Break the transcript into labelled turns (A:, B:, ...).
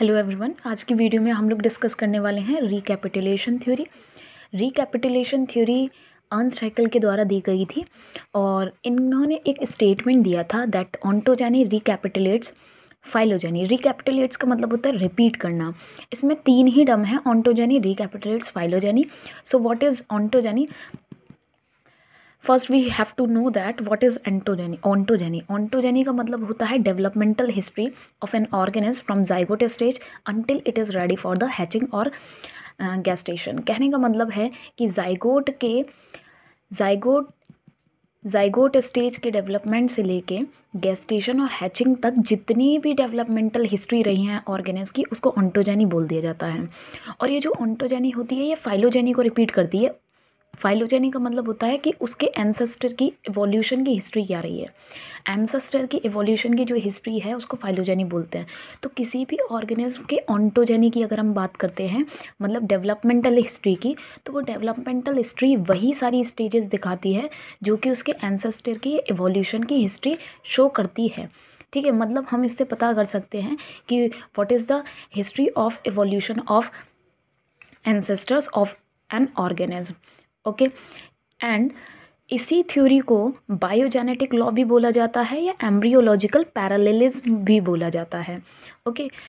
A: hello everyone आज की video में हम लोग डिस्कस करने वाले हैं recapitulation theory recapitulation theory Ernst Haeckel के द्वारा दी गई थी और इन्होंने एक स्टेटमेंट दिया था दैट ऑन्टोजेनी रिकैपिटलेट्स फाइलोजैनी रिकैपिटलेट्स का मतलब होता है रिपीट करना इसमें तीन ही डम है ontogeny recapitulates phylogeny so what is ontogeny first we have to know that what is ontogeny ontogeny ontogeny का मतलब होता है developmental history of an organism from zygote stage until it is ready for the hatching और gestation कहने का मतलब है कि जाइगोट के जाइगोट जाइगोट स्टेज के डेवलपमेंट से लेके गैस्टेशन और हैचिंग तक जितनी भी डेवलपमेंटल हिस्ट्री रही है ऑर्गेनिज की उसको ऑन्टोजेनी बोल दिया जाता है और ये जो ऑन्टोजेनी होती है ये फाइलोजेनी को रिपीट करती है फाइलोजेनी का मतलब होता है कि उसके एंसेस्टर की एवोल्यूशन की हिस्ट्री क्या रही है एंसेस्टर की एवोल्यूशन की जो हिस्ट्री है उसको फाइलोजेनी बोलते हैं तो किसी भी ऑर्गेनिज्म के ऑन्टोजेनी की अगर हम बात करते हैं मतलब डेवलपमेंटल हिस्ट्री की तो वो डेवलपमेंटल हिस्ट्री वही सारी स्टेजेस दिखाती है जो कि उसके एंसेस्टर की एवोल्यूशन की हिस्ट्री शो करती है ठीक है मतलब हम इससे पता कर सकते हैं कि what is the history of evolution of ancestors of an organism okay and इसी थ्योरी को बायोजेनेटिक लॉ भी बोला जाता है या एम्ब्रियोलॉजिकल पैरालिज्म भी बोला जाता है ओके